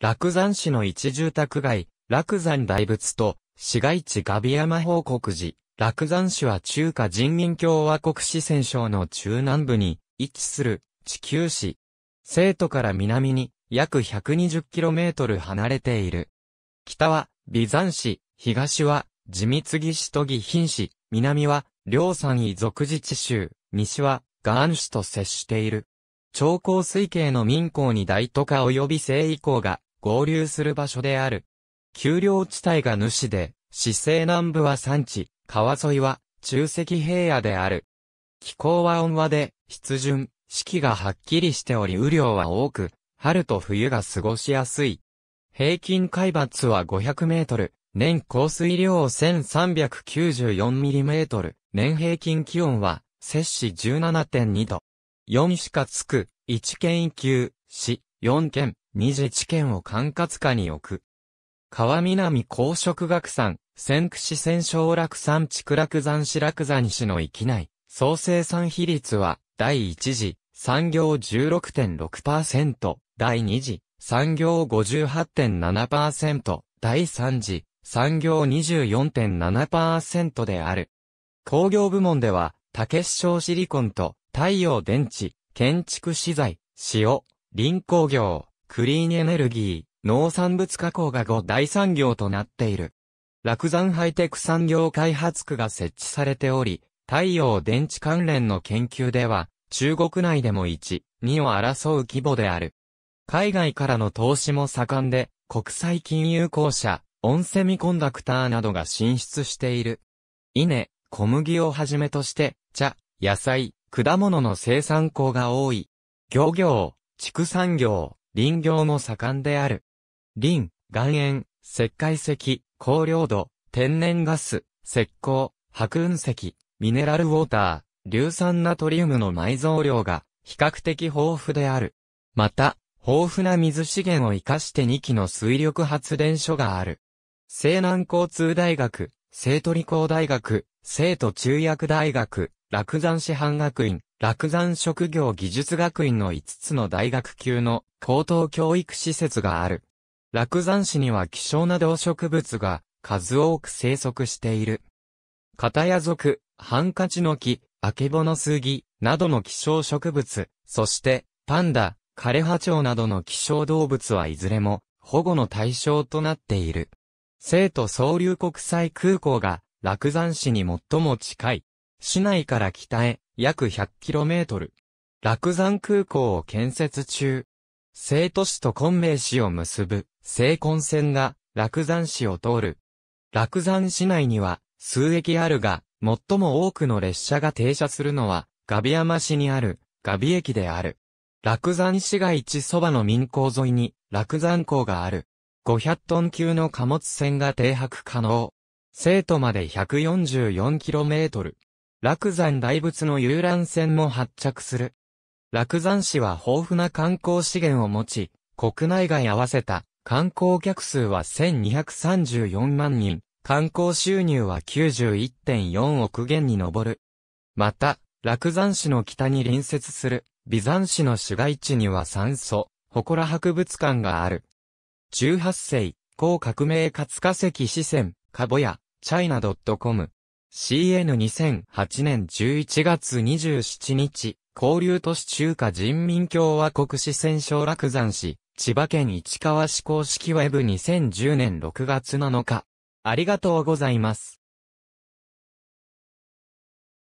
落山市の一住宅街、落山大仏と、市街地ガビ山報告寺、落山市は中華人民共和国四川省の中南部に位置する地球市。成都から南に約 120km 離れている。北は美山市、東は地義市と義品市、南は両山遺族自治州、西はガーン市と接している。長江水系の民港に大都化及び西以降が合流する場所である。丘陵地帯が主で、市西南部は山地、川沿いは中石平野である。気候は温和で、湿潤、四季がはっきりしており雨量は多く、春と冬が過ごしやすい。平均海抜は500メートル、年降水量1 3 9 4トル、年平均気温は、摂氏17.2度。4しかつく、1県1級、市、4県、二次知見を管轄下に置く。川南公職学山、先駆市戦小落山畜落山市落山市の域内、総生産比率は、第一次、産業16.6%、第二次、産業58.7%、第三次、産業24.7%である。工業部門では、竹小シリコンと太陽電池、建築資材、塩、林工業、クリーンエネルギー、農産物加工が5大産業となっている。落山ハイテク産業開発区が設置されており、太陽電池関連の研究では、中国内でも1、2を争う規模である。海外からの投資も盛んで、国際金融公社、オンセミコンダクターなどが進出している。稲、小麦をはじめとして、茶、野菜、果物の生産校が多い。漁業、畜産業、林業も盛んである。林、岩塩、石灰石、高領土、天然ガス、石膏、白雲石、ミネラルウォーター、硫酸ナトリウムの埋蔵量が比較的豊富である。また、豊富な水資源を活かして2基の水力発電所がある。西南交通大学、西都理工大学、西都中薬大学、落山師範学院、落山職業技術学院の5つの大学級の高等教育施設がある。落山市には希少な動植物が数多く生息している。片屋族、ハンカチの木、アケボノスギなどの希少植物、そしてパンダ、枯れ葉蝶などの希少動物はいずれも保護の対象となっている。生徒総流国際空港が落山市に最も近い市内から北へ約 100km。落山空港を建設中。生都市と昆明市を結ぶ、生根線が、落山市を通る。落山市内には、数駅あるが、最も多くの列車が停車するのは、ガビ山市にある、ガビ駅である。落山市街地そばの民港沿いに、落山港がある。500トン級の貨物船が停泊可能。生徒まで 144km。落山大仏の遊覧船も発着する。落山市は豊富な観光資源を持ち、国内外合わせた観光客数は1234万人、観光収入は91.4億元に上る。また、落山市の北に隣接する、美山市の市街地には山祖、祠博物館がある。18世、高革命活化石四川、かぼや、チャイナ .com。CN2008 年11月27日、交流都市中華人民共和国市戦省落山市、千葉県市川市公式ウェブ2010年6月7日。ありがとうございます。